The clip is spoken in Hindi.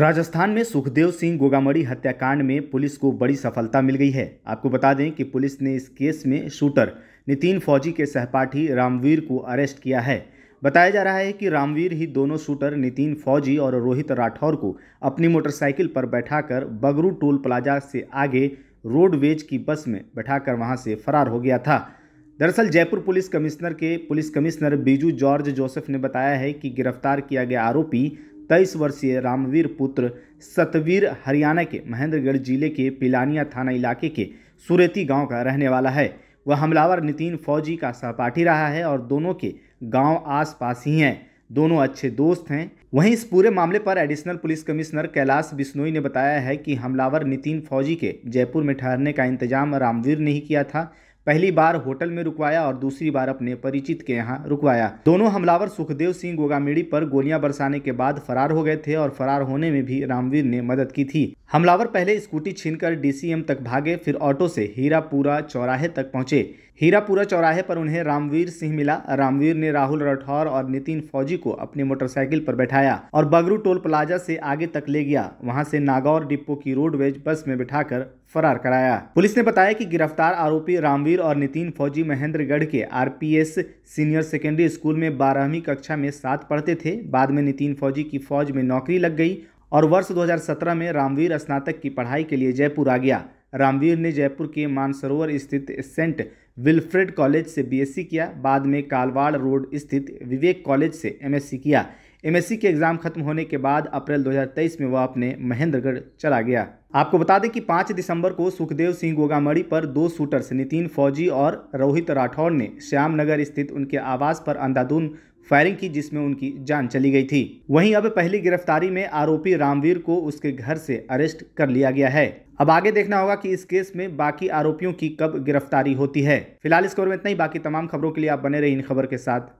राजस्थान में सुखदेव सिंह गोगामड़ी हत्याकांड में पुलिस को बड़ी सफलता मिल गई है आपको बता दें कि पुलिस ने इस केस में शूटर नितिन फौजी के सहपाठी रामवीर को अरेस्ट किया है बताया जा रहा है कि रामवीर ही दोनों शूटर नितिन फौजी और रोहित राठौर को अपनी मोटरसाइकिल पर बैठाकर बगरू टोल प्लाजा से आगे रोडवेज की बस में बैठाकर वहां से फरार हो गया था दरअसल जयपुर पुलिस कमिश्नर के पुलिस कमिश्नर बीजू जॉर्ज जोसेफ ने बताया है कि गिरफ्तार किया गया आरोपी तेईस वर्षीय रामवीर पुत्र सतवीर हरियाणा के महेंद्रगढ़ जिले के पिलानिया थाना इलाके के सुरेती गांव का रहने वाला है वह हमलावर नितिन फौजी का सहपाठी रहा है और दोनों के गांव आसपास ही हैं दोनों अच्छे दोस्त हैं वहीं इस पूरे मामले पर additional police commissioner Kailash Bishnoi ने बताया है कि हमलावर नितिन फौजी के जयपुर में ठहरने का इंतजाम रामवीर ने ही किया था पहली बार होटल में रुकवाया और दूसरी बार अपने परिचित के यहाँ रुकवाया दोनों हमलावर सुखदेव सिंह गोगामेड़ी पर गोलियां बरसाने के बाद फरार हो गए थे और फरार होने में भी रामवीर ने मदद की थी हमलावर पहले स्कूटी छीनकर डीसीएम तक भागे फिर ऑटो से हीरापुरा चौराहे तक पहुंचे हीरापुरा चौराहे पर उन्हें रामवीर सिंह मिला रामवीर ने राहुल राठौर और नितिन फौजी को अपने मोटरसाइकिल पर बैठाया और बगरू टोल प्लाजा से आगे तक ले गया वहां से नागौर डिपो की रोडवेज बस में बिठाकर फरार कराया पुलिस ने बताया कि गिरफ्तार आरोपी रामवीर और नितिन फौजी महेंद्रगढ़ के आरपीएस सीनियर सेकेंडरी स्कूल में बारहवीं कक्षा में साथ पढ़ते थे बाद में नितिन फौजी की फौज में नौकरी लग गई और वर्ष 2017 में रामवीर स्नातक की पढ़ाई के लिए जयपुर आ गया रामवीर ने जयपुर के मानसरोवर स्थित सेंट विल्फ्रेड कॉलेज से बीएससी किया बाद में कालवाड़ रोड स्थित विवेक कॉलेज से एमएससी किया एमएससी के एग्ज़ाम खत्म होने के बाद अप्रैल 2023 में वह अपने महेंद्रगढ़ चला गया आपको बता दें कि 5 दिसंबर को सुखदेव सिंह गोगामड़ी पर दो शूटर्स नितिन फौजी और रोहित राठौर ने श्याम नगर स्थित उनके आवास पर अंधाधुन फायरिंग की जिसमें उनकी जान चली गई थी वहीं अब पहली गिरफ्तारी में आरोपी रामवीर को उसके घर से अरेस्ट कर लिया गया है अब आगे देखना होगा कि इस केस में बाकी आरोपियों की कब गिरफ्तारी होती है फिलहाल इस खबर में इतना ही बाकी तमाम खबरों के लिए आप बने रहे इन खबर के साथ